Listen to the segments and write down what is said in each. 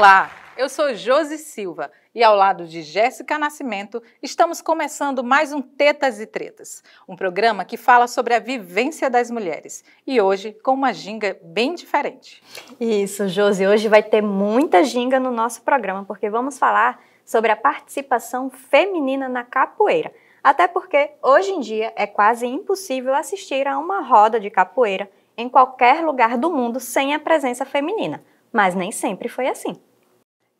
Olá, eu sou Josi Silva e ao lado de Jéssica Nascimento estamos começando mais um Tetas e Tretas, um programa que fala sobre a vivência das mulheres e hoje com uma ginga bem diferente. Isso, Josi, hoje vai ter muita ginga no nosso programa porque vamos falar sobre a participação feminina na capoeira. Até porque hoje em dia é quase impossível assistir a uma roda de capoeira em qualquer lugar do mundo sem a presença feminina. Mas nem sempre foi assim.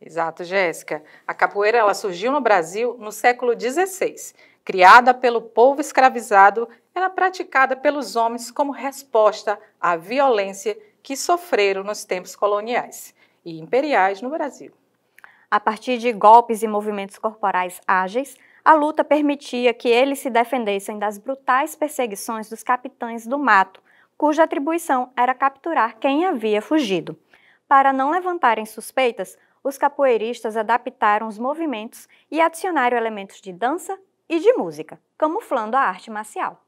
Exato, Jéssica. A capoeira ela surgiu no Brasil no século XVI. Criada pelo povo escravizado, ela era é praticada pelos homens como resposta à violência que sofreram nos tempos coloniais e imperiais no Brasil. A partir de golpes e movimentos corporais ágeis, a luta permitia que eles se defendessem das brutais perseguições dos capitães do mato, cuja atribuição era capturar quem havia fugido. Para não levantarem suspeitas, os capoeiristas adaptaram os movimentos e adicionaram elementos de dança e de música, camuflando a arte marcial.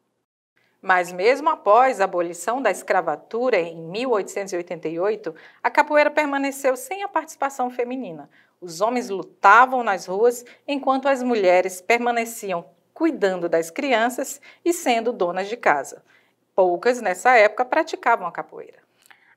Mas mesmo após a abolição da escravatura em 1888, a capoeira permaneceu sem a participação feminina. Os homens lutavam nas ruas, enquanto as mulheres permaneciam cuidando das crianças e sendo donas de casa. Poucas nessa época praticavam a capoeira.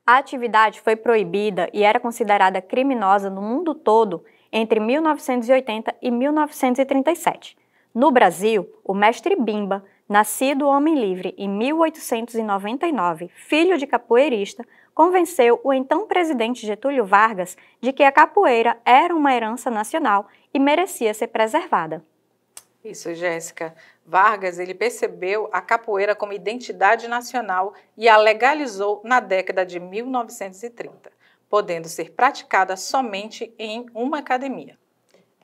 A atividade foi proibida e era considerada criminosa no mundo todo entre 1980 e 1937. No Brasil, o mestre Bimba, nascido homem livre em 1899, filho de capoeirista, convenceu o então presidente Getúlio Vargas de que a capoeira era uma herança nacional e merecia ser preservada. Isso, Jéssica. Vargas ele percebeu a capoeira como identidade nacional e a legalizou na década de 1930, podendo ser praticada somente em uma academia.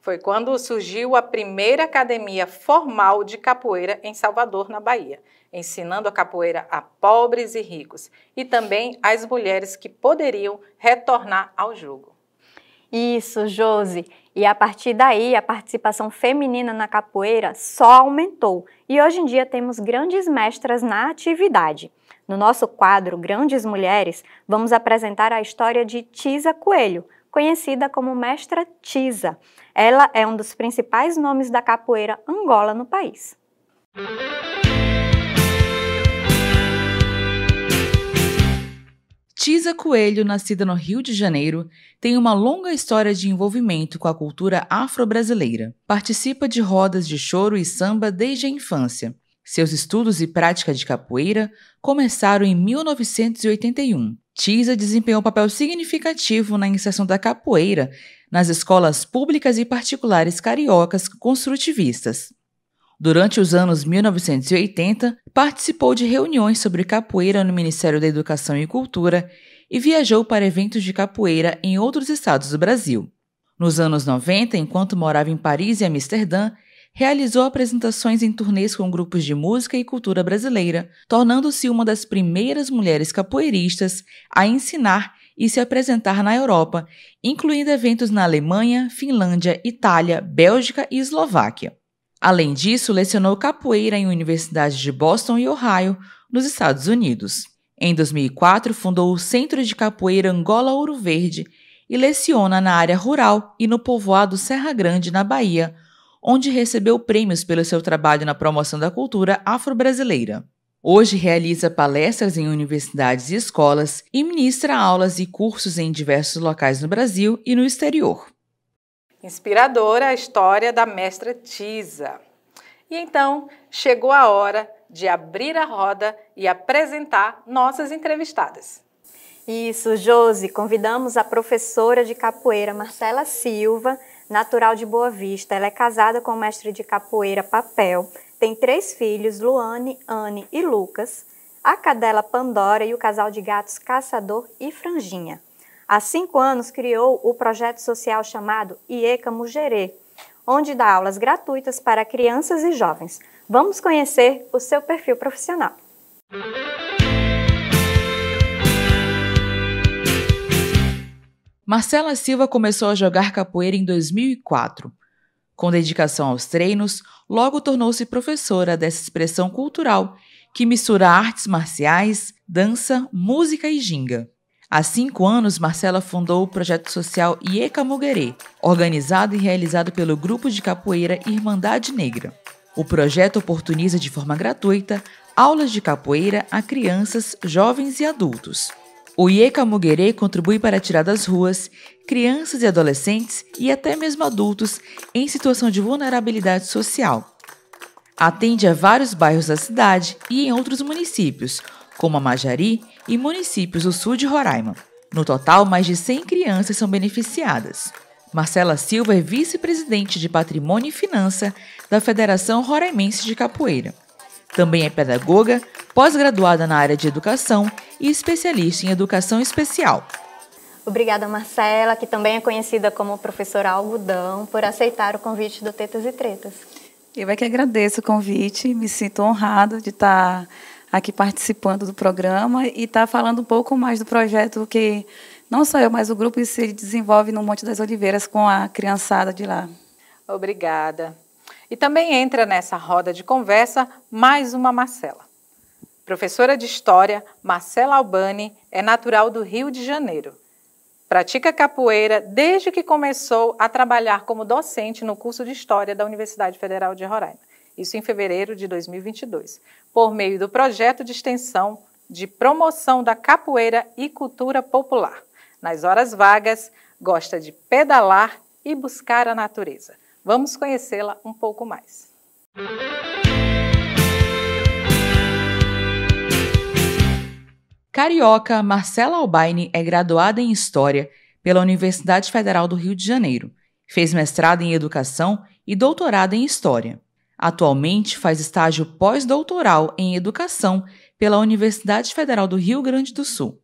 Foi quando surgiu a primeira academia formal de capoeira em Salvador, na Bahia, ensinando a capoeira a pobres e ricos e também às mulheres que poderiam retornar ao jogo. Isso, Josi. E a partir daí, a participação feminina na capoeira só aumentou e hoje em dia temos grandes mestras na atividade. No nosso quadro Grandes Mulheres, vamos apresentar a história de Tisa Coelho, conhecida como Mestra Tisa. Ela é um dos principais nomes da capoeira Angola no país. Tisa Coelho, nascida no Rio de Janeiro, tem uma longa história de envolvimento com a cultura afro-brasileira. Participa de rodas de choro e samba desde a infância. Seus estudos e prática de capoeira começaram em 1981. Tisa desempenhou um papel significativo na inserção da capoeira nas escolas públicas e particulares cariocas construtivistas. Durante os anos 1980, participou de reuniões sobre capoeira no Ministério da Educação e Cultura e viajou para eventos de capoeira em outros estados do Brasil. Nos anos 90, enquanto morava em Paris e Amsterdã, realizou apresentações em turnês com grupos de música e cultura brasileira, tornando-se uma das primeiras mulheres capoeiristas a ensinar e se apresentar na Europa, incluindo eventos na Alemanha, Finlândia, Itália, Bélgica e Eslováquia. Além disso, lecionou capoeira em universidades de Boston e Ohio, nos Estados Unidos. Em 2004, fundou o Centro de Capoeira Angola Ouro Verde e leciona na área rural e no povoado Serra Grande, na Bahia, onde recebeu prêmios pelo seu trabalho na promoção da cultura afro-brasileira. Hoje realiza palestras em universidades e escolas e ministra aulas e cursos em diversos locais no Brasil e no exterior. Inspiradora a história da mestra Tisa. E então chegou a hora de abrir a roda e apresentar nossas entrevistadas. Isso, Josi, convidamos a professora de capoeira Marcela Silva, natural de Boa Vista. Ela é casada com o mestre de capoeira Papel, tem três filhos, Luane, Anne e Lucas, a cadela Pandora e o casal de gatos Caçador e Franjinha. Há cinco anos criou o projeto social chamado IECA Mugerê, onde dá aulas gratuitas para crianças e jovens. Vamos conhecer o seu perfil profissional. Marcela Silva começou a jogar capoeira em 2004. Com dedicação aos treinos, logo tornou-se professora dessa expressão cultural que mistura artes marciais, dança, música e ginga. Há cinco anos, Marcela fundou o projeto social Ieca Muguerê, organizado e realizado pelo grupo de capoeira Irmandade Negra. O projeto oportuniza de forma gratuita aulas de capoeira a crianças, jovens e adultos. O Ieca Muguerê contribui para tirar das ruas crianças e adolescentes e até mesmo adultos em situação de vulnerabilidade social. Atende a vários bairros da cidade e em outros municípios, como a Majari, e municípios do sul de Roraima. No total, mais de 100 crianças são beneficiadas. Marcela Silva é vice-presidente de Patrimônio e Finança da Federação Roraimense de Capoeira. Também é pedagoga, pós-graduada na área de educação e especialista em educação especial. Obrigada, Marcela, que também é conhecida como professora Algodão, por aceitar o convite do Tetas e Tretas. Eu é que agradeço o convite, me sinto honrada de estar aqui participando do programa e está falando um pouco mais do projeto que não só eu, mas o grupo se desenvolve no Monte das Oliveiras com a criançada de lá. Obrigada. E também entra nessa roda de conversa mais uma Marcela. Professora de História, Marcela Albani é natural do Rio de Janeiro. Pratica capoeira desde que começou a trabalhar como docente no curso de História da Universidade Federal de Roraima isso em fevereiro de 2022, por meio do projeto de extensão de promoção da capoeira e cultura popular. Nas horas vagas, gosta de pedalar e buscar a natureza. Vamos conhecê-la um pouco mais. Carioca, Marcela Albaine é graduada em História pela Universidade Federal do Rio de Janeiro. Fez mestrado em Educação e doutorado em História. Atualmente faz estágio pós-doutoral em educação pela Universidade Federal do Rio Grande do Sul.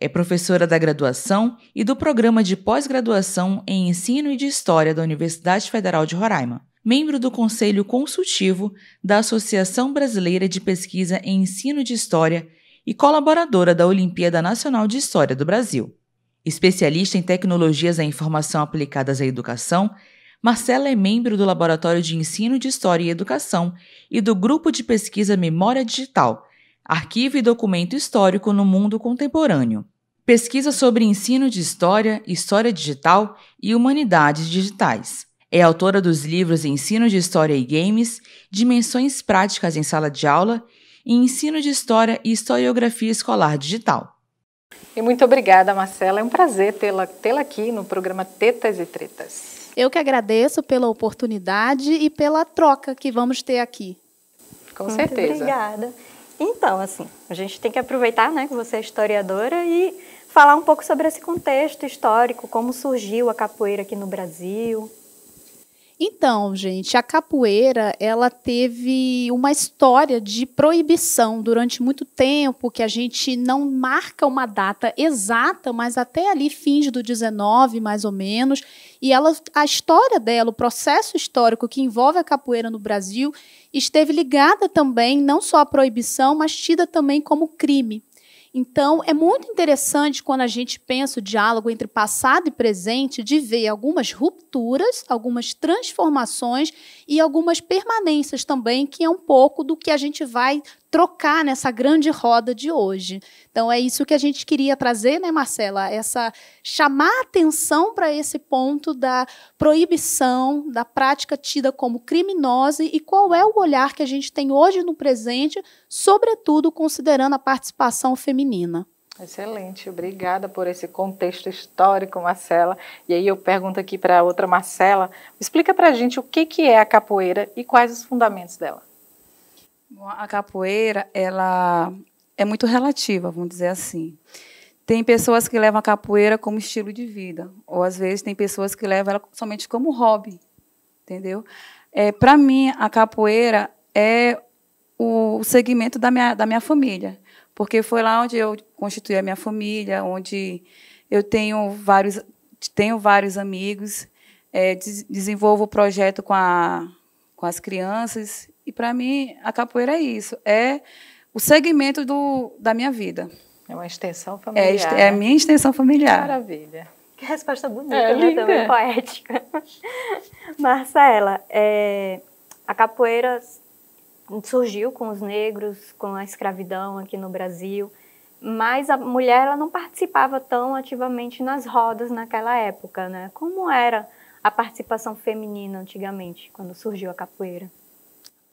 É professora da graduação e do programa de pós-graduação em ensino e de história da Universidade Federal de Roraima. Membro do Conselho Consultivo da Associação Brasileira de Pesquisa em Ensino de História e colaboradora da Olimpíada Nacional de História do Brasil. Especialista em tecnologias da informação aplicadas à educação, Marcela é membro do Laboratório de Ensino de História e Educação e do Grupo de Pesquisa Memória Digital, Arquivo e Documento Histórico no Mundo Contemporâneo. Pesquisa sobre ensino de história, história digital e humanidades digitais. É autora dos livros Ensino de História e Games, Dimensões Práticas em Sala de Aula e Ensino de História e Historiografia Escolar Digital. E muito obrigada, Marcela. É um prazer tê-la tê aqui no programa Tetas e Tretas. Eu que agradeço pela oportunidade e pela troca que vamos ter aqui. Com Muito certeza. Obrigada. Então, assim, a gente tem que aproveitar, né, que você é historiadora e falar um pouco sobre esse contexto histórico, como surgiu a capoeira aqui no Brasil. Então, gente, a capoeira ela teve uma história de proibição durante muito tempo, que a gente não marca uma data exata, mas até ali fins do 19, mais ou menos. E ela, a história dela, o processo histórico que envolve a capoeira no Brasil, esteve ligada também não só à proibição, mas tida também como crime. Então, é muito interessante quando a gente pensa o diálogo entre passado e presente de ver algumas rupturas, algumas transformações e algumas permanências também, que é um pouco do que a gente vai trocar nessa grande roda de hoje. Então é isso que a gente queria trazer, né, Marcela? Essa chamar atenção para esse ponto da proibição da prática tida como criminosa e qual é o olhar que a gente tem hoje no presente, sobretudo considerando a participação feminina. Excelente, obrigada por esse contexto histórico, Marcela. E aí eu pergunto aqui para outra Marcela, explica para a gente o que, que é a capoeira e quais os fundamentos dela. A capoeira, ela é muito relativa, vamos dizer assim. Tem pessoas que levam a capoeira como estilo de vida, ou às vezes tem pessoas que levam ela somente como hobby, entendeu? É, Para mim, a capoeira é o segmento da minha, da minha família, porque foi lá onde eu constituí a minha família, onde eu tenho vários, tenho vários amigos, é, des desenvolvo o projeto com, a, com as crianças para mim, a capoeira é isso. É o segmento do, da minha vida. É uma extensão é, familiar. É, é a minha extensão familiar. Maravilha. Que resposta bonita, é, né? Também poética. Marcela, é, a capoeira surgiu com os negros, com a escravidão aqui no Brasil, mas a mulher ela não participava tão ativamente nas rodas naquela época, né? Como era a participação feminina antigamente, quando surgiu a capoeira?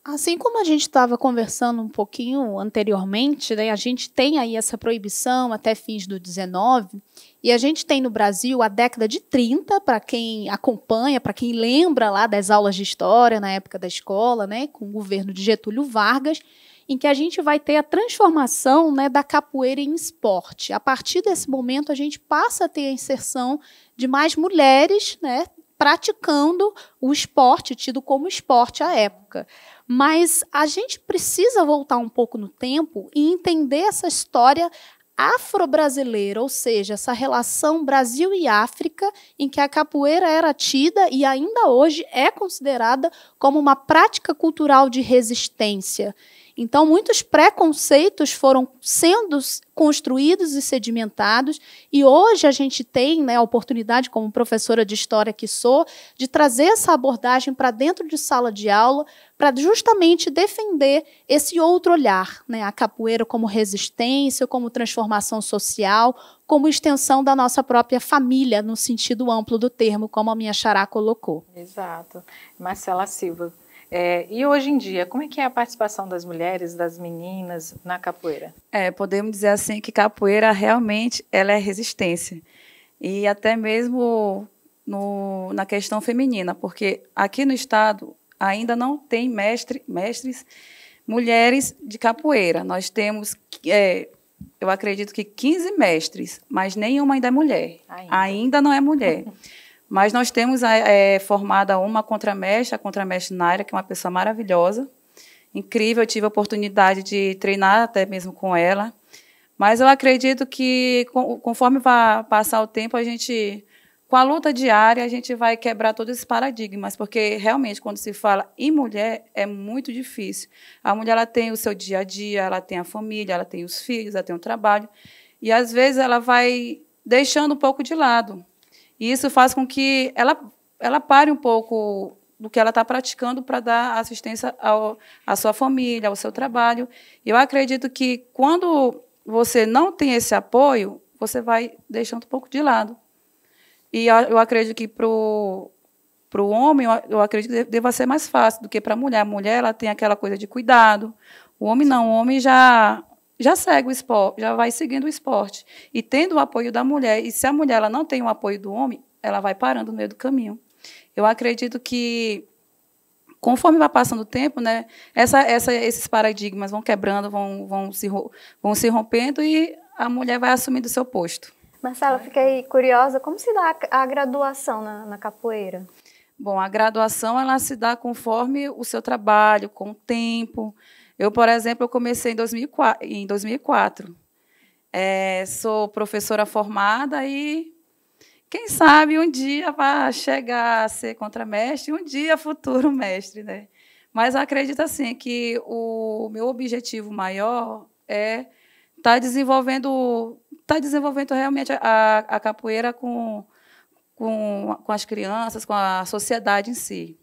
Assim como a gente estava conversando um pouquinho anteriormente, né, a gente tem aí essa proibição até fins do 19, e a gente tem no Brasil a década de 30, para quem acompanha, para quem lembra lá das aulas de história na época da escola, né, com o governo de Getúlio Vargas, em que a gente vai ter a transformação né, da capoeira em esporte. A partir desse momento, a gente passa a ter a inserção de mais mulheres, né, praticando o esporte, tido como esporte à época. Mas a gente precisa voltar um pouco no tempo e entender essa história afro-brasileira, ou seja, essa relação Brasil e África, em que a capoeira era tida e ainda hoje é considerada como uma prática cultural de resistência. Então, muitos preconceitos foram sendo construídos e sedimentados, e hoje a gente tem né, a oportunidade, como professora de história que sou, de trazer essa abordagem para dentro de sala de aula, para justamente defender esse outro olhar, né, a capoeira como resistência, como transformação social, como extensão da nossa própria família, no sentido amplo do termo, como a minha xará colocou. Exato. Marcela Silva, é, e hoje em dia, como é que é a participação das mulheres, das meninas na capoeira? É, podemos dizer assim que capoeira realmente ela é resistência. E até mesmo no, na questão feminina, porque aqui no estado ainda não tem mestre, mestres mulheres de capoeira. Nós temos, é, eu acredito que 15 mestres, mas nenhuma ainda é mulher. Ainda, ainda não é mulher. Mas nós temos é, é formada uma contramestre, a contramestre Naira, que é uma pessoa maravilhosa, incrível. Eu tive a oportunidade de treinar até mesmo com ela. Mas eu acredito que, conforme vai passar o tempo, a gente, com a luta diária, a gente vai quebrar todos esses paradigmas, porque realmente, quando se fala em mulher, é muito difícil. A mulher ela tem o seu dia a dia, ela tem a família, ela tem os filhos, ela tem o trabalho, e às vezes ela vai deixando um pouco de lado e isso faz com que ela, ela pare um pouco do que ela está praticando para dar assistência ao, à sua família, ao seu trabalho. eu acredito que quando você não tem esse apoio, você vai deixando um pouco de lado. E eu acredito que para o homem, eu acredito que deva ser mais fácil do que para a mulher. A mulher ela tem aquela coisa de cuidado. O homem não, o homem já já segue o esporte, já vai seguindo o esporte. E tendo o apoio da mulher, e se a mulher ela não tem o apoio do homem, ela vai parando no meio do caminho. Eu acredito que conforme vai passando o tempo, né, essa, essa, esses paradigmas vão quebrando, vão, vão, se, vão se rompendo e a mulher vai assumindo o seu posto. Marcela, fiquei curiosa, como se dá a, graduação na, na, capoeira? Bom, a graduação ela se dá conforme o seu trabalho, com o tempo, eu, por exemplo, eu comecei em 2004. Em 2004. É, sou professora formada e quem sabe um dia vá chegar a ser contramestre, um dia futuro mestre, né? Mas acredito assim que o meu objetivo maior é estar tá desenvolvendo, tá desenvolvendo realmente a, a capoeira com, com, com as crianças, com a sociedade em si.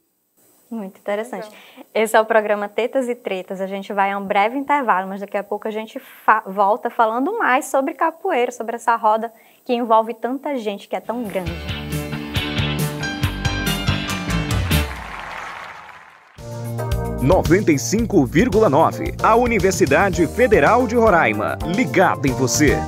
Muito interessante. Então. Esse é o programa Tetas e Tretas. A gente vai a um breve intervalo, mas daqui a pouco a gente fa volta falando mais sobre capoeira, sobre essa roda que envolve tanta gente, que é tão grande. Noventa e cinco vírgula nove. A Universidade Federal de Roraima, ligada em você.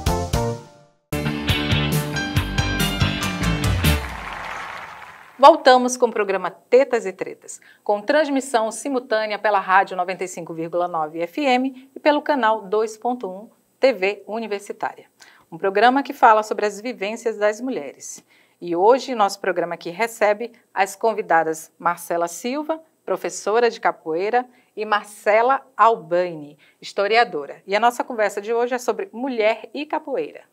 Voltamos com o programa Tetas e Tretas, com transmissão simultânea pela Rádio 95,9 FM e pelo canal 2.1 TV Universitária. Um programa que fala sobre as vivências das mulheres. E hoje nosso programa aqui recebe as convidadas Marcela Silva, professora de capoeira, e Marcela Albani, historiadora. E a nossa conversa de hoje é sobre mulher e capoeira.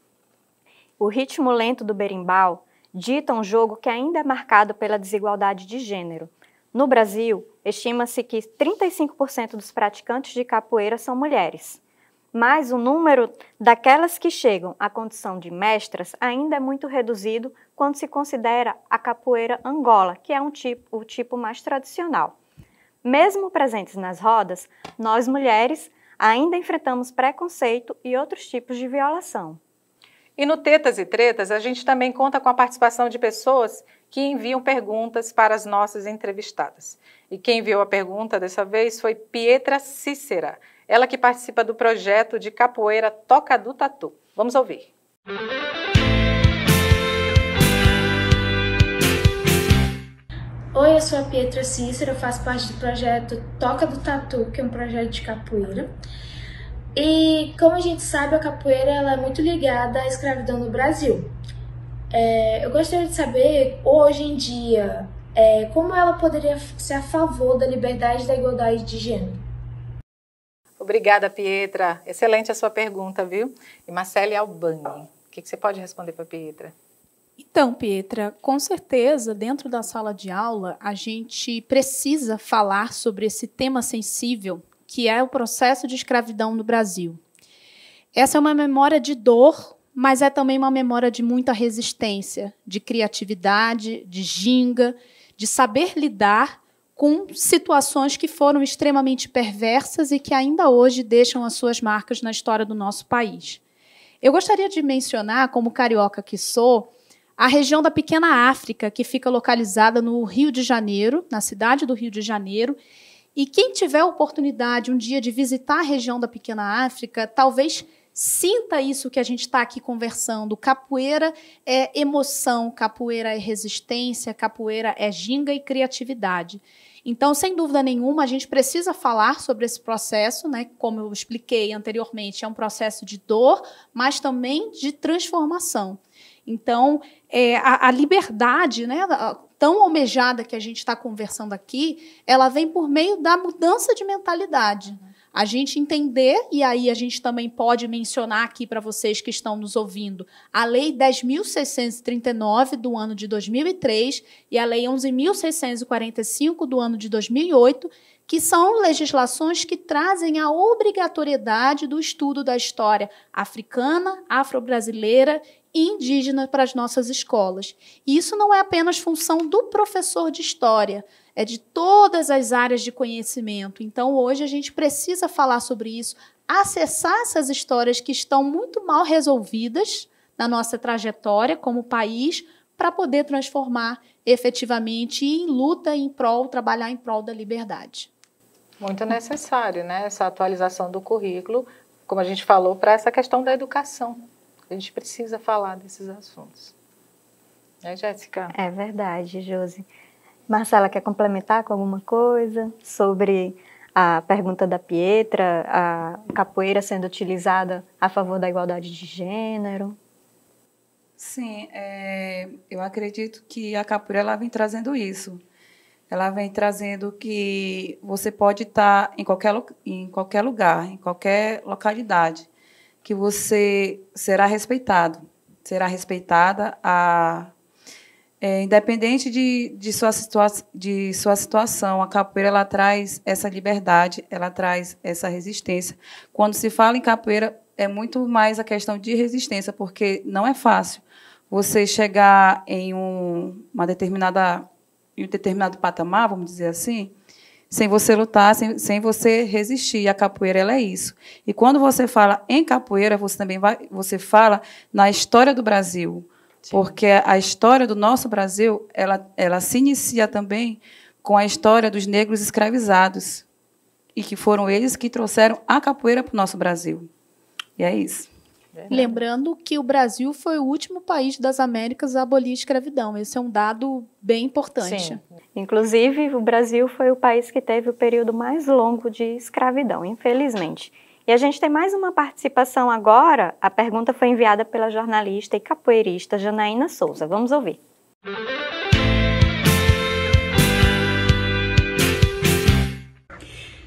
O ritmo lento do berimbau dita um jogo que ainda é marcado pela desigualdade de gênero. No Brasil, estima-se que 35% dos praticantes de capoeira são mulheres, mas o número daquelas que chegam à condição de mestras ainda é muito reduzido quando se considera a capoeira angola, que é um tipo, o tipo mais tradicional. Mesmo presentes nas rodas, nós mulheres ainda enfrentamos preconceito e outros tipos de violação. E no Tetas e Tretas, a gente também conta com a participação de pessoas que enviam perguntas para as nossas entrevistadas. E quem enviou a pergunta dessa vez foi Pietra Cícera, ela que participa do projeto de capoeira Toca do Tatu. Vamos ouvir. Oi, eu sou a Pietra Cícero, eu faço parte do projeto Toca do Tatu, que é um projeto de capoeira. E como a gente sabe, a capoeira ela é muito ligada à escravidão no Brasil. É, eu gostaria de saber, hoje em dia, é, como ela poderia ser a favor da liberdade e da igualdade de gênero? Obrigada, Pietra. Excelente a sua pergunta, viu? E Marcele Albani, o que, que você pode responder para a Pietra? Então, Pietra, com certeza, dentro da sala de aula, a gente precisa falar sobre esse tema sensível que é o processo de escravidão no Brasil. Essa é uma memória de dor, mas é também uma memória de muita resistência, de criatividade, de ginga, de saber lidar com situações que foram extremamente perversas e que ainda hoje deixam as suas marcas na história do nosso país. Eu gostaria de mencionar, como carioca que sou, a região da Pequena África, que fica localizada no Rio de Janeiro, na cidade do Rio de Janeiro, e quem tiver oportunidade um dia de visitar a região da Pequena África, talvez sinta isso que a gente está aqui conversando. Capoeira é emoção, capoeira é resistência, capoeira é ginga e criatividade. Então, sem dúvida nenhuma, a gente precisa falar sobre esse processo, né? Como eu expliquei anteriormente, é um processo de dor, mas também de transformação. Então, é, a, a, liberdade, né? tão almejada que a gente está conversando aqui, ela vem por meio da mudança de mentalidade. A gente entender, e aí a gente também pode mencionar aqui para vocês que estão nos ouvindo, a Lei 10.639 do ano de 2003 e a Lei 11.645 do ano de 2008, que são legislações que trazem a obrigatoriedade do estudo da história africana, afro-brasileira indígena para as nossas escolas. E isso não é apenas função do professor de história, é de todas as áreas de conhecimento. Então, hoje a gente precisa falar sobre isso, acessar essas histórias que estão muito mal resolvidas na nossa trajetória como país, para poder transformar efetivamente em luta em prol, trabalhar em prol da liberdade. Muito necessário, né? Essa atualização do currículo, como a gente falou, para essa questão da educação. A gente precisa falar desses assuntos. Né, Jéssica? É verdade, Josi. Marcela, quer complementar com alguma coisa sobre a pergunta da Pietra, a capoeira sendo utilizada a favor da igualdade de gênero? Sim, é, eu acredito que a capoeira ela vem trazendo isso. Ela vem trazendo que você pode estar em qualquer, em qualquer lugar, em qualquer localidade que você será respeitado, será respeitada a é, independente de, de, sua situa de sua situação, a capoeira ela traz essa liberdade, ela traz essa resistência. Quando se fala em capoeira, é muito mais a questão de resistência, porque não é fácil você chegar em um, uma determinada, em um determinado patamar, vamos dizer assim, sem você lutar, sem, sem você resistir. E a capoeira ela é isso. E quando você fala em capoeira, você também vai, você fala na história do Brasil, Sim. porque a história do nosso Brasil ela, ela se inicia também com a história dos negros escravizados e que foram eles que trouxeram a capoeira para o nosso Brasil. E é isso. Verdade. Lembrando que o Brasil foi o último país das Américas a abolir a escravidão. Esse é um dado bem importante. Sim. Inclusive, o Brasil foi o país que teve o período mais longo de escravidão, infelizmente. E a gente tem mais uma participação agora. A pergunta foi enviada pela jornalista e capoeirista Janaína Souza. Vamos ouvir.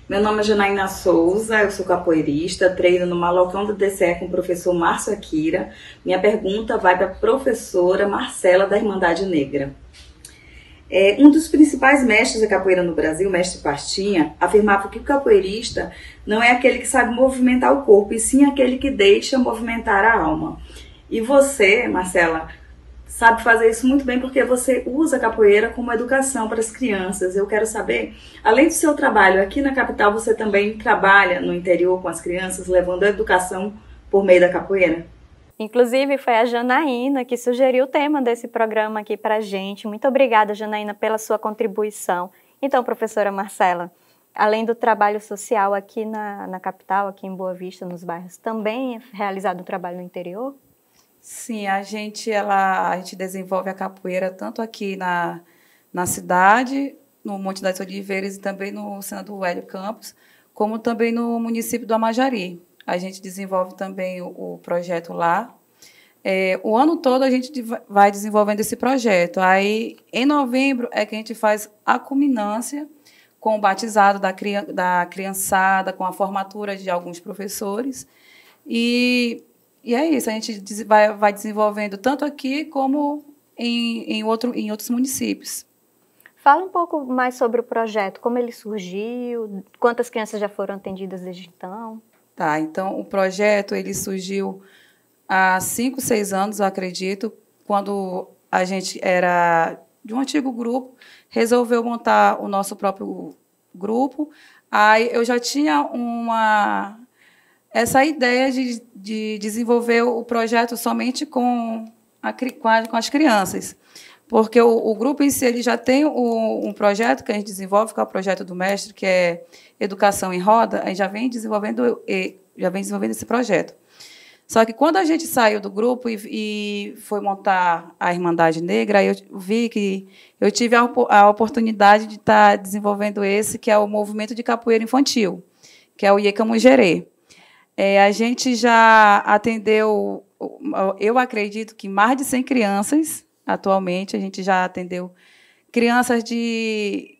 Meu nome é Janaína Souza, eu sou capoeirista, treino no Malocão do DCE com o professor Márcio Akira. Minha pergunta vai para a professora Marcela da Irmandade Negra. É, um dos principais mestres da capoeira no Brasil, mestre Pastinha, afirmava que o capoeirista não é aquele que sabe movimentar o corpo, e sim aquele que deixa movimentar a alma. E você, Marcela, sabe fazer isso muito bem porque você usa a capoeira como educação para as crianças. Eu quero saber, além do seu trabalho aqui na capital, você também trabalha no interior com as crianças, levando a educação por meio da capoeira? Inclusive, foi a Janaína que sugeriu o tema desse programa aqui para a gente. Muito obrigada, Janaína, pela sua contribuição. Então, professora Marcela, além do trabalho social aqui na, na capital, aqui em Boa Vista, nos bairros, também é realizado um trabalho no interior? Sim, a gente ela a gente desenvolve a capoeira tanto aqui na, na cidade, no Monte das Oliveiras e também no Senador Hélio Campos, como também no município do Amajari. A gente desenvolve também o, o projeto lá. É, o ano todo a gente vai desenvolvendo esse projeto. Aí, em novembro, é que a gente faz a culminância com o batizado da, cria, da criançada, com a formatura de alguns professores. E e é isso, a gente vai, vai desenvolvendo tanto aqui como em, em, outro, em outros municípios. Fala um pouco mais sobre o projeto, como ele surgiu, quantas crianças já foram atendidas desde então? Tá, então o projeto ele surgiu há cinco, seis anos, eu acredito, quando a gente era de um antigo grupo, resolveu montar o nosso próprio grupo. Aí eu já tinha uma essa ideia de, de desenvolver o projeto somente com, a, com as crianças. Porque o, o grupo em si ele já tem o, um projeto que a gente desenvolve, que é o projeto do mestre, que é Educação em Roda, a gente já vem desenvolvendo, já vem desenvolvendo esse projeto. Só que quando a gente saiu do grupo e, e foi montar a Irmandade Negra, eu vi que eu tive a, a oportunidade de estar tá desenvolvendo esse, que é o movimento de capoeira infantil, que é o Iecamujerê. É, a gente já atendeu, eu acredito que mais de 100 crianças atualmente, a gente já atendeu crianças de,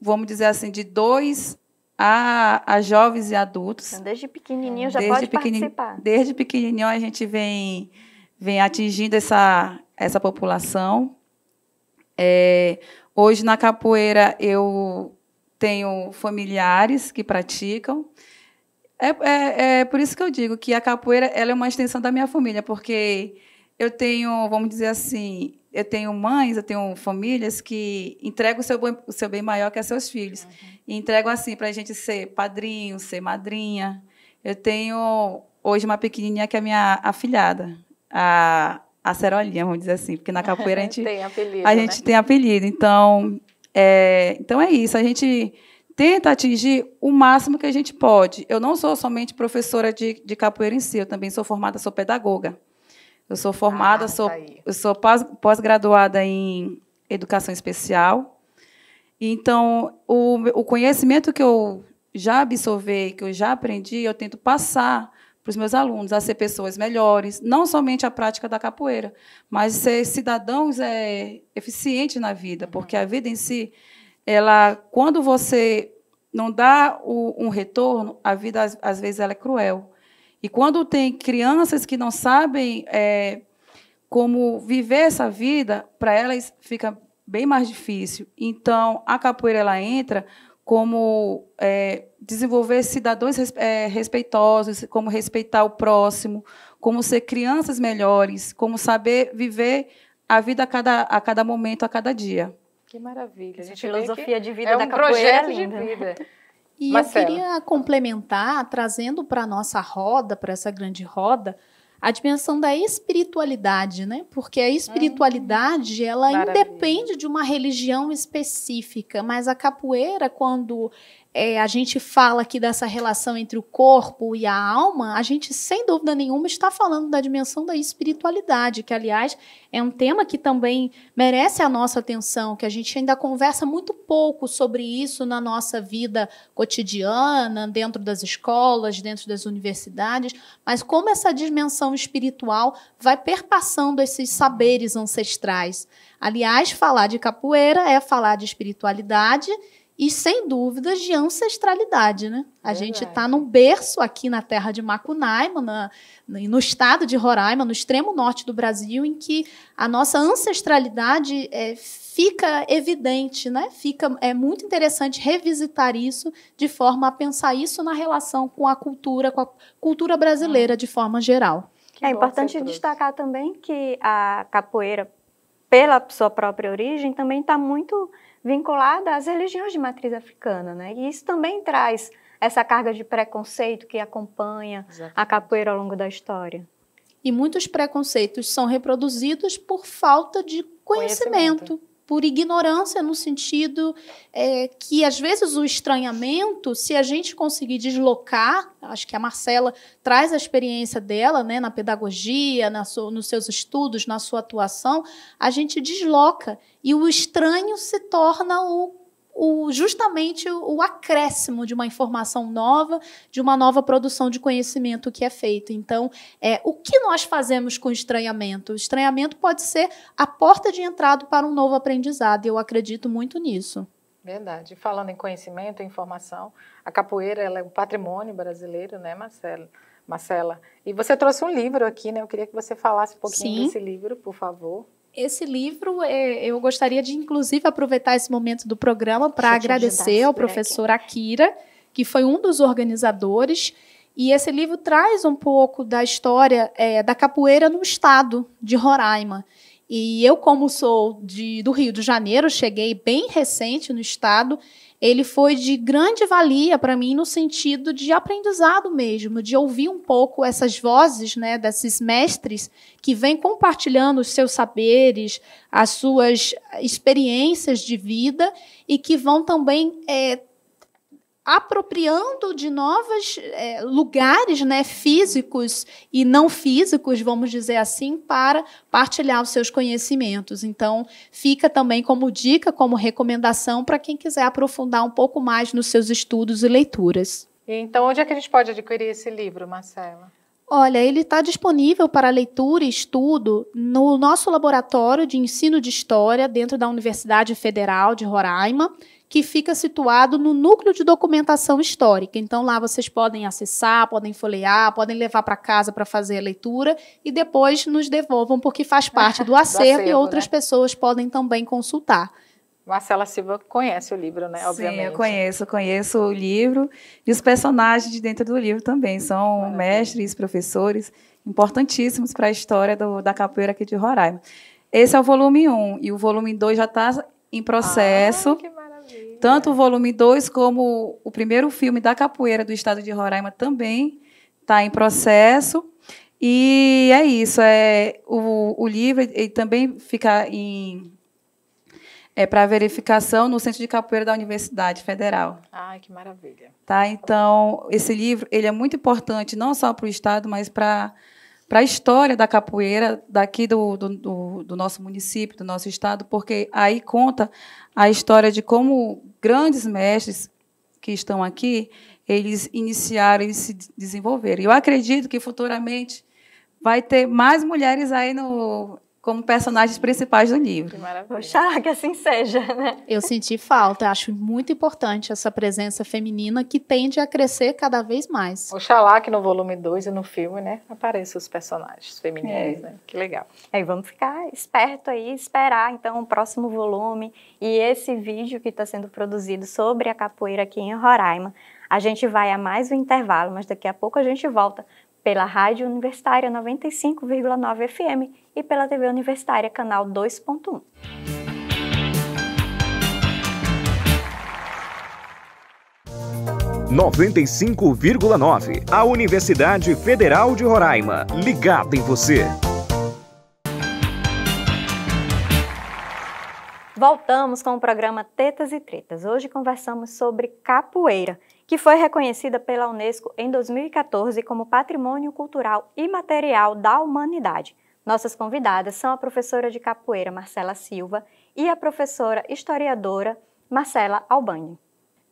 vamos dizer assim, de 2 a, a jovens e adultos. Então, desde pequenininho já desde pode participar. Desde pequenininho a gente vem, vem atingindo essa, essa população. É, hoje na capoeira eu tenho familiares que praticam. É, é, é por isso que eu digo que a capoeira ela é uma extensão da minha família, porque eu tenho, vamos dizer assim, eu tenho mães, eu tenho famílias que entregam o seu, o seu bem maior que é seus filhos. Uhum. E entregam assim para a gente ser padrinho, ser madrinha. Eu tenho hoje uma pequenininha que é minha afilhada, a, a Cerolinha, vamos dizer assim, porque na capoeira a gente tem apelido. A gente né? tem apelido. Então é, então é isso. A gente tenta atingir o máximo que a gente pode. Eu não sou somente professora de, de capoeira em si, eu também sou formada, sou pedagoga. Eu sou formada, ah, sou, tá eu sou pós-graduada em educação especial. Então, o, o conhecimento que eu já absorvi, que eu já aprendi, eu tento passar para os meus alunos a ser pessoas melhores, não somente a prática da capoeira, mas ser cidadãos é, eficientes na vida, porque a vida em si ela, quando você não dá o, um retorno, a vida às, às, vezes ela é cruel. E quando tem crianças que não sabem é, como viver essa vida, para elas fica bem mais difícil. Então, a capoeira ela entra como é, desenvolver cidadãos é, respeitosos, como respeitar o próximo, como ser crianças melhores, como saber viver a vida a cada, a cada momento, a cada dia. Que maravilha. A filosofia de vida é da um capoeira projeto é linda. de vida. E eu queria complementar, trazendo para a nossa roda, para essa grande roda, a dimensão da espiritualidade, né? Porque a espiritualidade, hum, ela maravilha. independe de uma religião específica, mas a capoeira, quando é, a gente fala aqui dessa relação entre o corpo e a alma, a gente, sem dúvida nenhuma, está falando da dimensão da espiritualidade, que, aliás, é um tema que também merece a nossa atenção, que a gente ainda conversa muito pouco sobre isso na nossa vida cotidiana, dentro das escolas, dentro das universidades, mas como essa dimensão espiritual vai perpassando esses saberes ancestrais. Aliás, falar de capoeira é falar de espiritualidade e, sem dúvidas, de ancestralidade. Né? A é Verdade. gente está num berço aqui na terra de Macunaíma, no estado de Roraima, no extremo norte do Brasil, em que a nossa ancestralidade é, fica evidente, né? Fica é muito interessante revisitar isso de forma a pensar isso na relação com a cultura, com a cultura brasileira hum. de forma geral. Que é importante destacar também que a capoeira, pela sua própria origem, também está muito vinculada às religiões de matriz africana, né? E isso também traz essa carga de preconceito que acompanha Exatamente. a capoeira ao longo da história. E muitos preconceitos são reproduzidos por falta de conhecimento. conhecimento por ignorância no sentido é, que às vezes o estranhamento, se a gente conseguir deslocar, acho que a Marcela traz a experiência dela, né, na pedagogia, na so, nos seus estudos, na sua atuação, a gente desloca e o estranho se torna o o, justamente o, o, acréscimo de uma informação nova, de uma nova produção de conhecimento que é feito. Então, é, o que nós fazemos com o estranhamento? O estranhamento pode ser a porta de entrada para um novo aprendizado, e eu acredito muito nisso. Verdade. Falando em conhecimento e informação, a capoeira é um patrimônio brasileiro, né, Marcela? Marcela, e você trouxe um livro aqui, né? Eu queria que você falasse um pouquinho Sim. desse livro, por favor. Esse livro, é, eu gostaria de, inclusive, aproveitar esse momento do programa para agradecer ao professor Akira, que foi um dos organizadores. E esse livro traz um pouco da história é, da capoeira no estado de Roraima. E eu, como sou de, do Rio de Janeiro, cheguei bem recente no estado, ele foi de grande valia para mim no sentido de aprendizado mesmo, de ouvir um pouco essas vozes, né, desses mestres que vêm compartilhando os seus saberes, as suas experiências de vida e que vão também é, apropriando de novos é, lugares né, físicos e não físicos, vamos dizer assim, para partilhar os seus conhecimentos. Então, fica também como dica, como recomendação para quem quiser aprofundar um pouco mais nos seus estudos e leituras. Então, onde é que a gente pode adquirir esse livro, Marcela? Olha, ele está disponível para leitura e estudo no nosso laboratório de ensino de história dentro da Universidade Federal de Roraima, que fica situado no núcleo de documentação histórica. Então lá vocês podem acessar, podem folhear, podem levar para casa para fazer a leitura e depois nos devolvam porque faz parte do acervo, do acervo e né? outras né? pessoas podem também consultar. Marcela Silva conhece o livro, né? Obviamente. Sim, eu conheço, conheço o livro e os personagens de dentro do livro também. São Maravilha. mestres, professores importantíssimos para a história do, da capoeira aqui de Roraima. Esse é o volume 1 um, e o volume 2 já está em processo. Ah, tanto o volume 2 como o primeiro filme da capoeira do estado de Roraima também está em processo. E é isso. É, o, o livro ele também fica em é para verificação no Centro de Capoeira da Universidade Federal. Ai, que maravilha. Tá? Então, esse livro ele é muito importante não só para o Estado, mas para para a história da capoeira daqui do, do, do, nosso município, do nosso estado, porque aí conta a história de como grandes mestres que estão aqui, eles iniciaram e se desenvolveram. Eu acredito que futuramente vai ter mais mulheres aí no, como personagens principais do livro. Que Oxalá que assim seja, né? Eu senti falta, acho muito importante essa presença feminina que tende a crescer cada vez mais. Oxalá que no volume 2 e no filme, né, apareçam os personagens femininos, é. né? Que legal. Aí é, vamos ficar esperto aí, esperar então o próximo volume e esse vídeo que está sendo produzido sobre a capoeira aqui em Roraima. A gente vai a mais um intervalo, mas daqui a pouco a gente volta pela Rádio Universitária 95,9 FM e pela TV Universitária Canal 2.1. Noventa e cinco vírgula nove, a Universidade Federal de Roraima, ligada em você. Voltamos com o programa Tetas e Tretas. Hoje conversamos sobre capoeira que foi reconhecida pela Unesco em 2014 como Patrimônio Cultural Imaterial da Humanidade. Nossas convidadas são a professora de capoeira Marcela Silva e a professora historiadora Marcela Albani.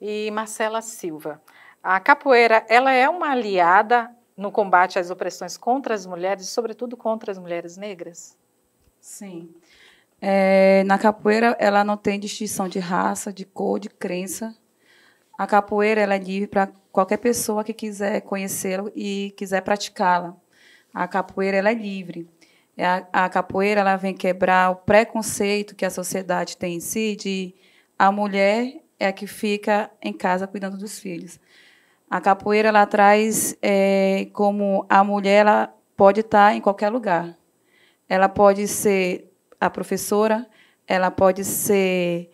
E Marcela Silva, a capoeira ela é uma aliada no combate às opressões contra as mulheres, sobretudo contra as mulheres negras? Sim. É, na capoeira, ela não tem distinção de raça, de cor, de crença, a capoeira ela é livre para qualquer pessoa que quiser conhecê-la e quiser praticá-la. A capoeira ela é livre. É a, a capoeira ela vem quebrar o preconceito que a sociedade tem em si de a mulher é a que fica em casa cuidando dos filhos. A capoeira ela traz é, como a mulher ela pode estar tá em qualquer lugar. Ela pode ser a professora, ela pode ser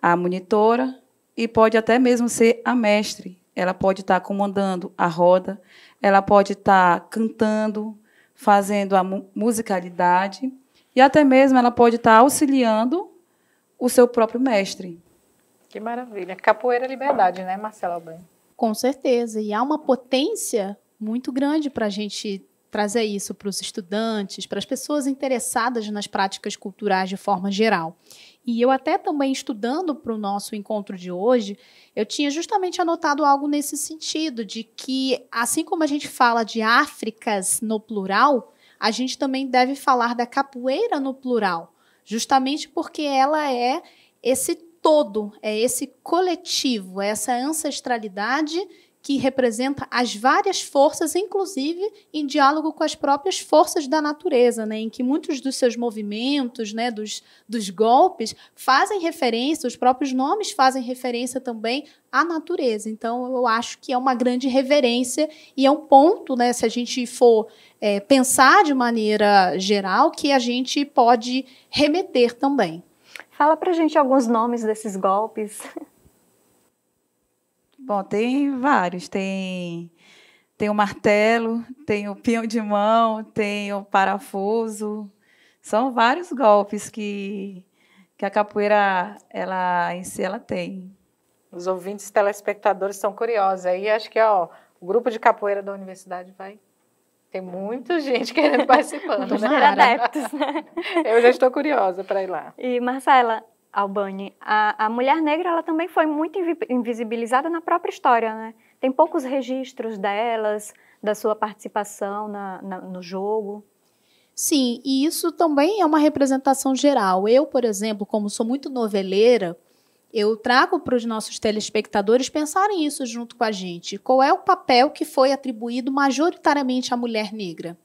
a monitora, e pode até mesmo ser a mestre. Ela pode estar comandando a roda, ela pode estar cantando, fazendo a musicalidade e até mesmo ela pode estar auxiliando o seu próprio mestre. Que maravilha. Capoeira é liberdade, né, Marcela Alban? Com certeza. E há uma potência muito grande para a gente trazer isso para os estudantes, para as pessoas interessadas nas práticas culturais de forma geral. E eu até também estudando para o nosso encontro de hoje, eu tinha justamente anotado algo nesse sentido, de que assim como a gente fala de Áfricas no plural, a gente também deve falar da capoeira no plural, justamente porque ela é esse todo, é esse coletivo, é essa ancestralidade que representa as várias forças, inclusive em diálogo com as próprias forças da natureza, né, em que muitos dos seus movimentos, né, dos, dos golpes, fazem referência, os próprios nomes fazem referência também à natureza. Então, eu acho que é uma grande reverência e é um ponto, né, se a gente for é, pensar de maneira geral, que a gente pode remeter também. Fala para gente alguns nomes desses golpes. Bom, tem vários. Tem, tem o martelo, tem o pinho de mão, tem o parafuso. São vários golpes que, que a capoeira ela, em si ela tem. Os ouvintes telespectadores são curiosos. Aí acho que ó, o grupo de capoeira da universidade vai tem muita gente querendo participar. né? adeptos, né? Eu já estou curiosa para ir lá. E, Marcela, Albani, a, a mulher negra ela também foi muito invisibilizada na própria história, né? Tem poucos registros delas, da sua participação na, na, no jogo. Sim, e isso também é uma representação geral. Eu, por exemplo, como sou muito noveleira, eu trago para os nossos telespectadores pensarem isso junto com a gente. Qual é o papel que foi atribuído majoritariamente à mulher negra?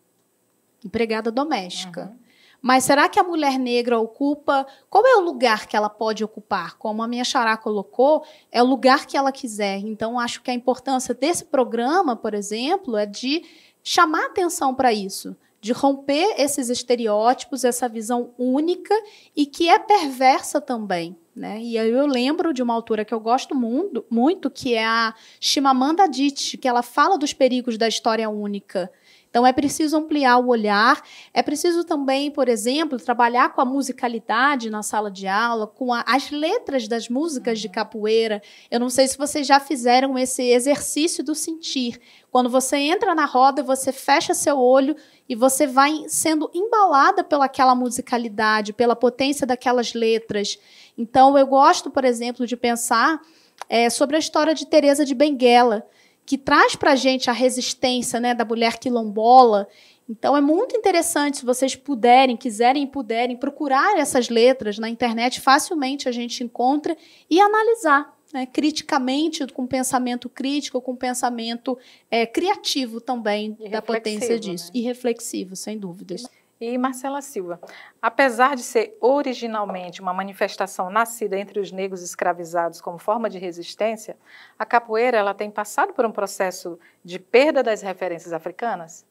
Empregada doméstica. Uhum. Mas será que a mulher negra ocupa? Qual é o lugar que ela pode ocupar? Como a minha Xará colocou, é o lugar que ela quiser. Então, acho que a importância desse programa, por exemplo, é de chamar atenção para isso, de romper esses estereótipos, essa visão única e que é perversa também. Né? E aí eu lembro de uma autora que eu gosto muito, muito que é a Shimamanda Adichie, que ela fala dos perigos da história única. Então é preciso ampliar o olhar, é preciso também, por exemplo, trabalhar com a musicalidade na sala de aula, com a, as letras das músicas de uhum. capoeira. Eu não sei se vocês já fizeram esse exercício do sentir. Quando você entra na roda, você fecha seu olho e você vai sendo embalada pelaquela musicalidade, pela potência daquelas letras. Então eu gosto, por exemplo, de pensar é, sobre a história de Teresa de Benguela que traz para a gente a resistência né, da mulher quilombola. Então é muito interessante se vocês puderem, quiserem e puderem procurar essas letras na internet, facilmente a gente encontra e analisar né, criticamente, com pensamento crítico, com pensamento é, criativo também e da potência disso. Né? E reflexivo, sem dúvidas e Marcela Silva. Apesar de ser originalmente uma manifestação nascida entre os negros escravizados como forma de resistência, a capoeira ela tem passado por um processo de perda das referências africanas?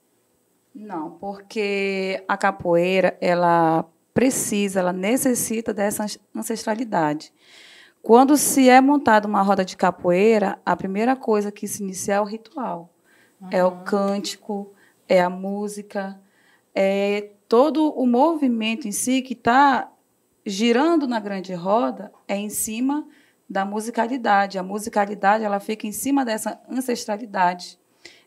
Não, porque a capoeira ela precisa, ela necessita dessa ancestralidade. Quando se é montada uma roda de capoeira, a primeira coisa que se inicia é o ritual, uhum. é o uhum. cântico, é a música, é todo o movimento em si que está girando na grande roda é em cima da musicalidade. A musicalidade ela fica em cima dessa ancestralidade,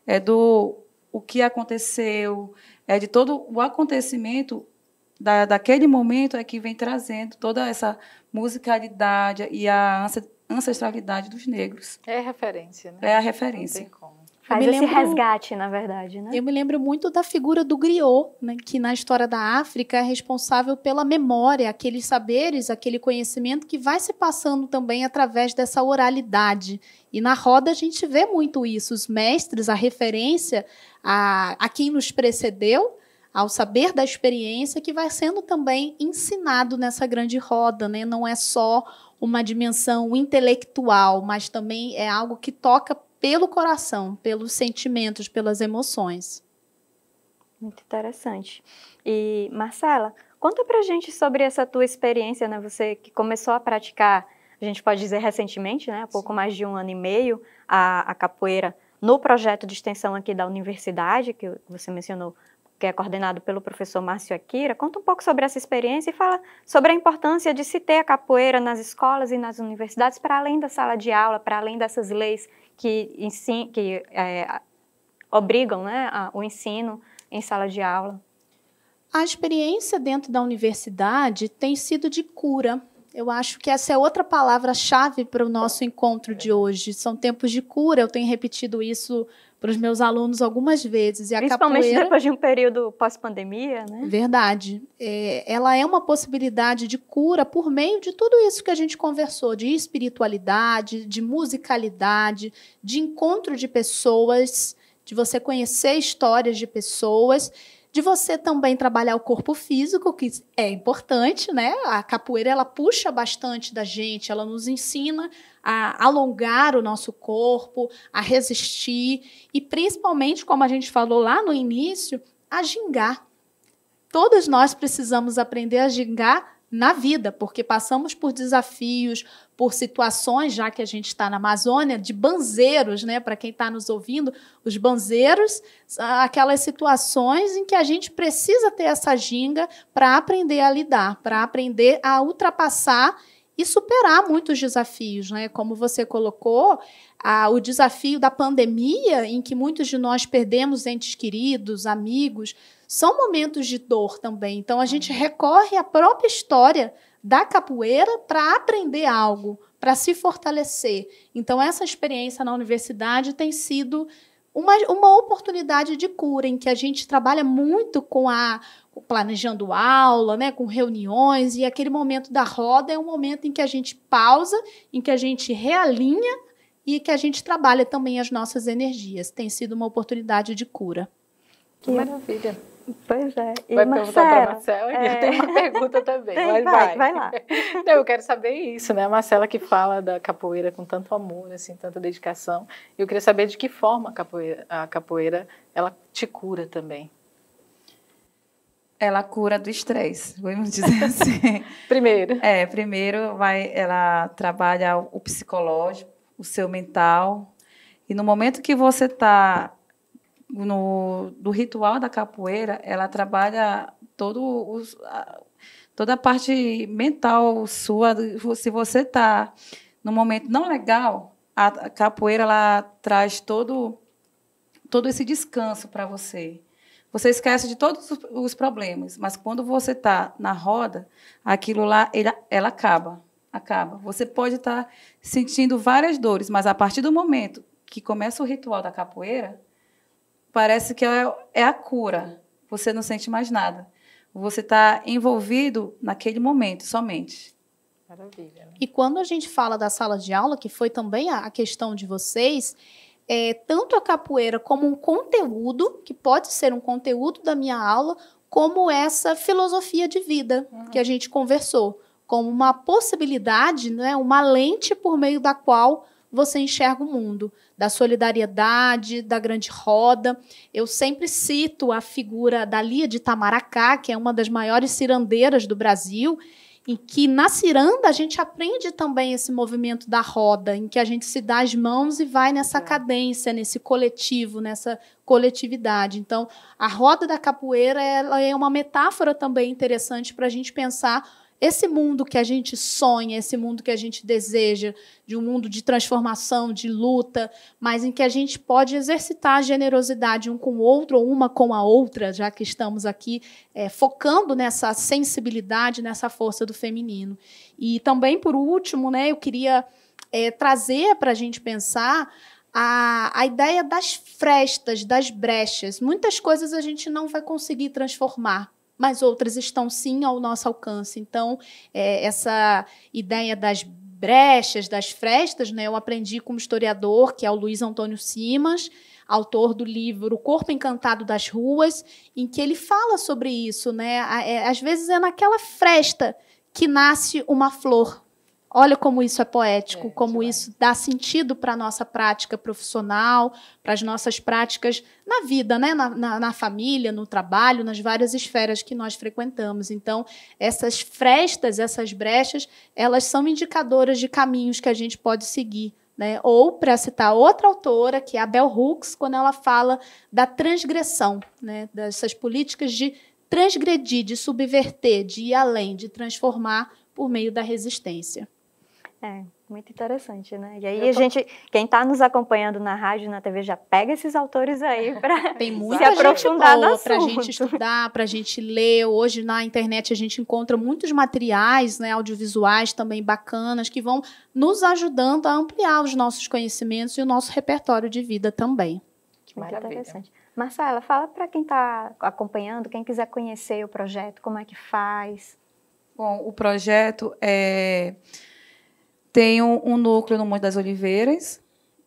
é do o que aconteceu, é de todo o acontecimento da, daquele momento é que vem trazendo toda essa musicalidade e a ancestralidade dos negros. É referência, né? É a referência. Não tem como. Faz esse lembro, resgate, na verdade, né? Eu me lembro muito da figura do griot, né, que na história da África é responsável pela memória, aqueles saberes, aquele conhecimento que vai se passando também através dessa oralidade. E na roda a gente vê muito isso, os mestres, a referência a, a quem nos precedeu, ao saber da experiência que vai sendo também ensinado nessa grande roda, né? Não é só uma dimensão intelectual, mas também é algo que toca pelo coração, pelos sentimentos, pelas emoções. Muito interessante. E Marcela, conta pra gente sobre essa tua experiência, né? Você que começou a praticar, a gente pode dizer recentemente, né? Há pouco Sim. mais de um ano e meio, a, a capoeira no projeto de extensão aqui da universidade, que você mencionou que é coordenado pelo professor Márcio Akira. Conta um pouco sobre essa experiência e fala sobre a importância de se ter a capoeira nas escolas e nas universidades, para além da sala de aula, para além dessas leis que, ensin que é, obrigam né, a, o ensino em sala de aula? A experiência dentro da universidade tem sido de cura. Eu acho que essa é outra palavra-chave para o nosso encontro de hoje. São tempos de cura. Eu tenho repetido isso para os meus alunos algumas vezes. E a Principalmente capoeira, depois de um período pós-pandemia, né? Verdade. É, ela é uma possibilidade de cura por meio de tudo isso que a gente conversou, de espiritualidade, de musicalidade, de encontro de pessoas, de você conhecer histórias de pessoas de você também trabalhar o corpo físico, que é importante, né? A capoeira ela puxa bastante da gente, ela nos ensina a alongar o nosso corpo, a resistir e principalmente, como a gente falou lá no início, a gingar. Todos nós precisamos aprender a gingar na vida, porque passamos por desafios, por situações, já que a gente está na Amazônia, de banzeiros, né? Para quem está nos ouvindo, os banzeiros, ah, aquelas situações em que a gente precisa ter essa ginga para aprender a lidar, para aprender a ultrapassar e superar muitos desafios, né? Como você colocou, a, o desafio da pandemia, em que muitos de nós perdemos entes queridos, amigos são momentos de dor também. Então a gente uhum. recorre à própria história da capoeira para aprender algo, para se fortalecer. Então essa experiência na universidade tem sido uma, uma oportunidade de cura em que a gente trabalha muito com a planejando aula, né, com reuniões e aquele momento da roda é um momento em que a gente pausa, em que a gente realinha e que a gente trabalha também as nossas energias. Tem sido uma oportunidade de cura. Que maravilha. Pois é. E vai Marcela, perguntar para Marcela, é... tem uma pergunta também. Tem, vai, vai, vai lá. Não, eu quero saber isso, né? A Marcela que fala da capoeira com tanto amor, assim, tanta dedicação. Eu queria saber de que forma a capoeira, a capoeira ela te cura também. Ela cura do estresse, vamos dizer assim. primeiro. É, primeiro vai, ela trabalha o psicológico, o seu mental. E no momento que você está no, do ritual da capoeira, ela trabalha todo os, toda a parte mental sua. Se você está num momento não legal, a capoeira ela traz todo, todo esse descanso para você. Você esquece de todos os problemas, mas quando você está na roda, aquilo lá, ele, ela acaba. Acaba. Você pode estar tá sentindo várias dores, mas a partir do momento que começa o ritual da capoeira, parece que é, é a cura. Você não sente mais nada. Você está envolvido naquele momento somente. Maravilha. E quando a gente fala da sala de aula, que foi também a questão de vocês, é, tanto a capoeira como um conteúdo, que pode ser um conteúdo da minha aula, como essa filosofia de vida uhum. que a uhum. gente conversou, como uma possibilidade, né, uma lente por meio da qual você enxerga o mundo, da solidariedade, da grande roda. Eu sempre cito a figura da Lia de Itamaracá, que é uma das maiores cirandeiras do Brasil, em que na ciranda a gente aprende também esse movimento da roda, em que a gente se dá as mãos e vai nessa é. cadência, nesse coletivo, nessa coletividade. Então, a roda da capoeira ela é uma metáfora também interessante para a gente pensar esse mundo que a gente sonha, esse mundo que a gente deseja, de um mundo de transformação, de luta, mas em que a gente pode exercitar a generosidade um com o outro ou uma com a outra, já que estamos aqui é, focando nessa sensibilidade, nessa força do feminino. E também, por último, né, eu queria é, trazer para a gente pensar a, a ideia das frestas, das brechas. Muitas coisas a gente não vai conseguir transformar mas outras estão sim ao nosso alcance. Então, é, essa ideia das brechas, das frestas, né, eu aprendi com um historiador, que é o Luiz Antônio Simas, autor do livro O Corpo Encantado das Ruas, em que ele fala sobre isso. Né? É, às vezes é naquela fresta que nasce uma flor, Olha como isso é poético, é, como demais. isso dá sentido para a nossa prática profissional, para as nossas práticas na vida, né? Na, na, na, família, no trabalho, nas várias esferas que nós frequentamos. Então, essas frestas, essas brechas, elas são indicadoras de caminhos que a gente pode seguir. Né? Ou, para citar outra autora, que é a Bell Hooks, quando ela fala da transgressão, né? dessas políticas de transgredir, de subverter, de ir além, de transformar por meio da resistência. É, muito interessante, né? E aí tô... a gente, quem está nos acompanhando na rádio, na TV, já pega esses autores aí para se aprofundar gente boa, no assunto. Para a gente estudar, para a gente ler. Hoje na internet a gente encontra muitos materiais né, audiovisuais também bacanas que vão nos ajudando a ampliar os nossos conhecimentos e o nosso repertório de vida também. Que muito maravilha. interessante. Marcela, fala para quem está acompanhando, quem quiser conhecer o projeto, como é que faz. Bom, o projeto é tem um, núcleo no Monte das Oliveiras.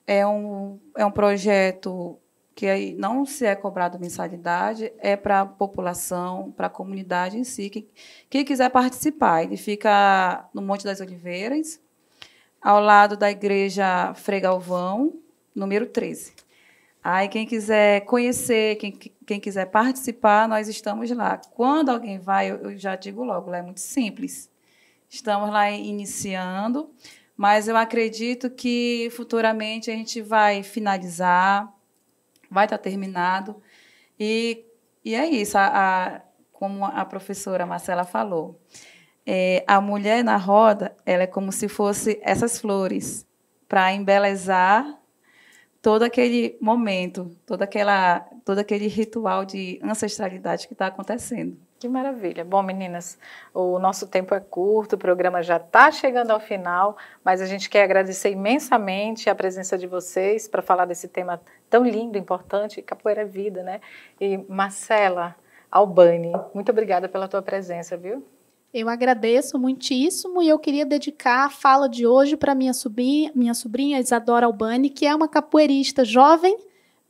É um, é um projeto que aí não se é cobrado mensalidade, é para a população, para a comunidade em si, que, que quiser participar. Ele fica no Monte das Oliveiras, ao lado da igreja Fregalvão, Galvão, número 13. Aí quem quiser conhecer, quem, quem quiser participar, nós estamos lá. Quando alguém vai, eu, eu já digo logo, lá é muito simples. Estamos lá iniciando, mas eu acredito que futuramente a gente vai finalizar, vai estar tá terminado. E, e é isso, a, a, como a professora Marcela falou. É, a mulher na roda, ela é como se fosse essas flores para embelezar todo aquele momento, todo, aquela, todo aquele ritual de ancestralidade que está acontecendo. Que maravilha. Bom, meninas, o nosso tempo é curto, o programa já está chegando ao final, mas a gente quer agradecer imensamente a presença de vocês para falar desse tema tão lindo, importante, capoeira é vida, né? E Marcela Albani, muito obrigada pela tua presença, viu? Eu agradeço muitíssimo e eu queria dedicar a fala de hoje para minha sobrinha, minha sobrinha Isadora Albani, que é uma capoeirista jovem,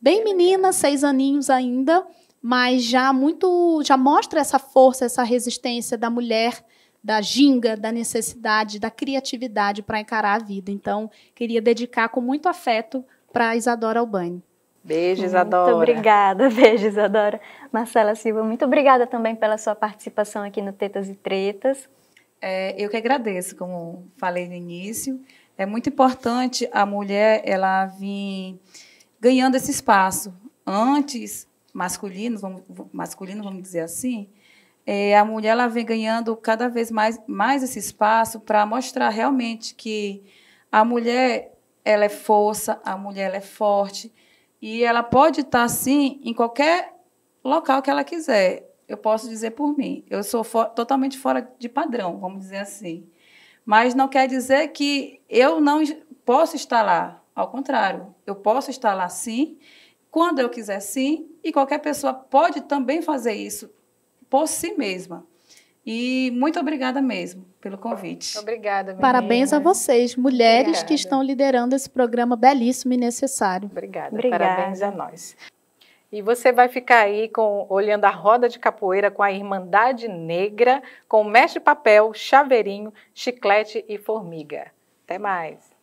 bem menina, seis aninhos ainda, mas já muito já mostra essa força, essa resistência da mulher, da ginga, da necessidade, da criatividade para encarar a vida. Então, queria dedicar com muito afeto para Isadora Albani. Beijo, Isadora. Muito obrigada, beijo, Isadora. Marcela Silva, muito obrigada também pela sua participação aqui no Tetas e Tretas. É, eu que agradeço, como falei no início. É muito importante a mulher ela vir ganhando esse espaço. Antes masculinos, vamos, masculino, vamos dizer assim, é, a mulher ela vem ganhando cada vez mais, mais esse espaço para mostrar realmente que a mulher ela é força, a mulher ela é forte e ela pode estar tá, assim em qualquer local que ela quiser. Eu posso dizer por mim, eu sou for, totalmente fora de padrão, vamos dizer assim. Mas não quer dizer que eu não posso estar lá. Ao contrário, eu posso estar lá sim quando eu quiser sim, e qualquer pessoa pode também fazer isso por si mesma. E muito obrigada mesmo pelo convite. Obrigada, menina. Parabéns a vocês, mulheres obrigada. que estão liderando esse programa belíssimo e necessário. Obrigada. obrigada. Parabéns a nós. E você vai ficar aí com olhando a roda de capoeira com a Irmandade Negra, com mestre papel, chaveirinho, chiclete e formiga. Até mais.